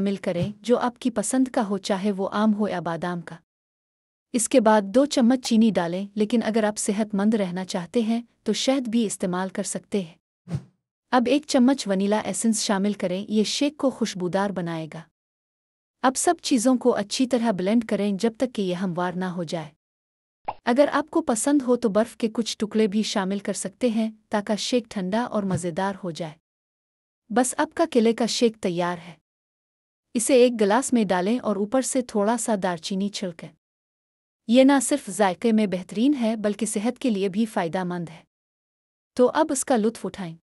शामिल करें जो आपकी पसंद का हो चाहे वो आम हो या बादाम का इसके बाद दो चम्मच चीनी डालें लेकिन अगर आप सेहतमंद रहना चाहते हैं तो शहद भी इस्तेमाल कर सकते हैं अब एक चम्मच वनीला एसेंस शामिल करें ये शेक को खुशबूदार बनाएगा अब सब चीज़ों को अच्छी तरह ब्लेंड करें जब तक कि यह हमवार ना हो जाए अगर आपको पसंद हो तो बर्फ़ के कुछ टुकड़े भी शामिल कर सकते हैं ताकि शेक ठंडा और मज़ेदार हो जाए बस आपका किले का शेक तैयार है इसे एक गिलास में डालें और ऊपर से थोड़ा सा दारचीनी छिड़कें ये ना सिर्फ जायके में बेहतरीन है बल्कि सेहत के लिए भी फ़ायदा मंद है तो अब इसका लुत्फ उठाएं